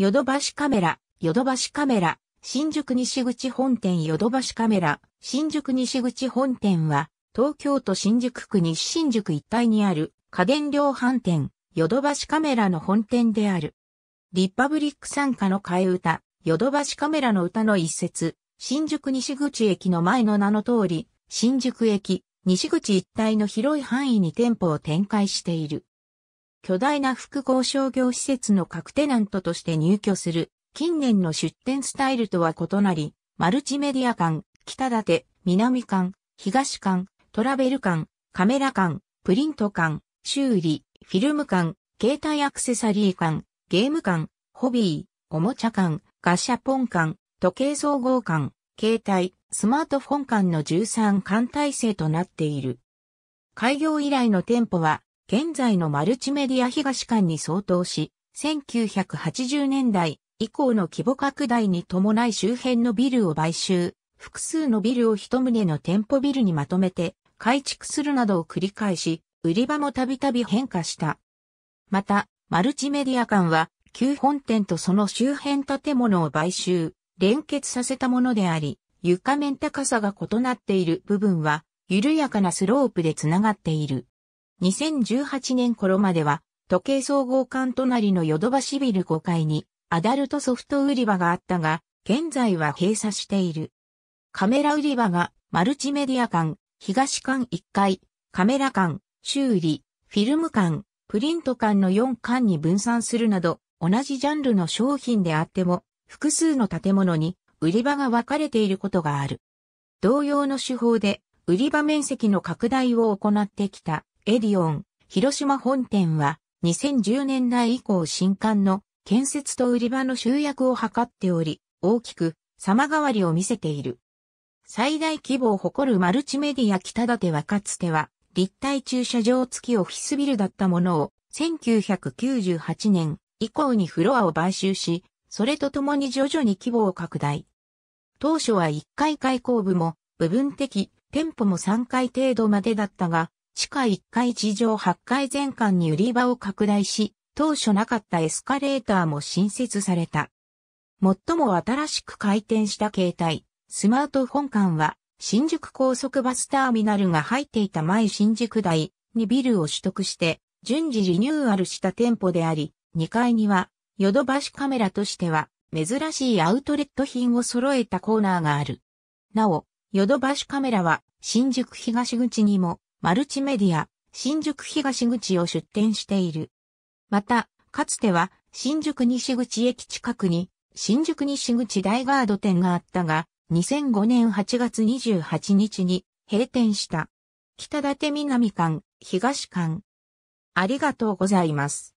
ヨドバシカメラ、ヨドバシカメラ、新宿西口本店ヨドバシカメラ、新宿西口本店は、東京都新宿区西新宿一帯にある家電量販店、ヨドバシカメラの本店である。リッパブリック参加の替え歌、ヨドバシカメラの歌の一節、新宿西口駅の前の名の通り、新宿駅、西口一帯の広い範囲に店舗を展開している。巨大な複合商業施設の各テナントとして入居する、近年の出店スタイルとは異なり、マルチメディア館、北館、南館、東館、トラベル館、カメラ館、プリント館、修理、フィルム館、携帯アクセサリー館、ゲーム館、ホビー、おもちゃ館、ガシャポン館、時計総合館、携帯、スマートフォン館の13館体制となっている。開業以来の店舗は現在のマルチメディア東館に相当し、1980年代以降の規模拡大に伴い周辺のビルを買収、複数のビルを一棟の店舗ビルにまとめて改築するなどを繰り返し、売り場もたびたび変化した。また、マルチメディア館は、旧本店とその周辺建物を買収、連結させたものであり、床面高さが異なっている部分は、緩やかなスロープでつながっている。2018年頃までは、時計総合館隣のヨドバシビル5階に、アダルトソフト売り場があったが、現在は閉鎖している。カメラ売り場が、マルチメディア館、東館1階、カメラ館、修理、フィルム館、プリント館の4館に分散するなど、同じジャンルの商品であっても、複数の建物に売り場が分かれていることがある。同様の手法で売り場面積の拡大を行ってきたエディオン、広島本店は2010年代以降新刊の建設と売り場の集約を図っており、大きく様変わりを見せている。最大規模を誇るマルチメディア北立はかつては立体駐車場付きオフィスビルだったものを1998年以降にフロアを買収し、それとともに徐々に規模を拡大。当初は1階開口部も部分的店舗も3階程度までだったが、地下1階地上8階全館に売り場を拡大し、当初なかったエスカレーターも新設された。最も新しく開店した携帯、スマートフォン館は、新宿高速バスターミナルが入っていた前新宿台にビルを取得して、順次リニューアルした店舗であり、2階には、ヨドバシカメラとしては、珍しいアウトレット品を揃えたコーナーがある。なお、ヨドバシカメラは、新宿東口にも、マルチメディア、新宿東口を出店している。また、かつては新宿西口駅近くに新宿西口大ガード店があったが、2005年8月28日に閉店した。北立南館、東館。ありがとうございます。